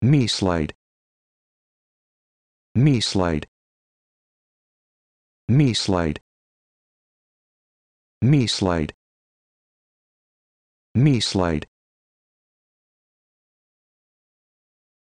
me slide me slide me slide me slide me slide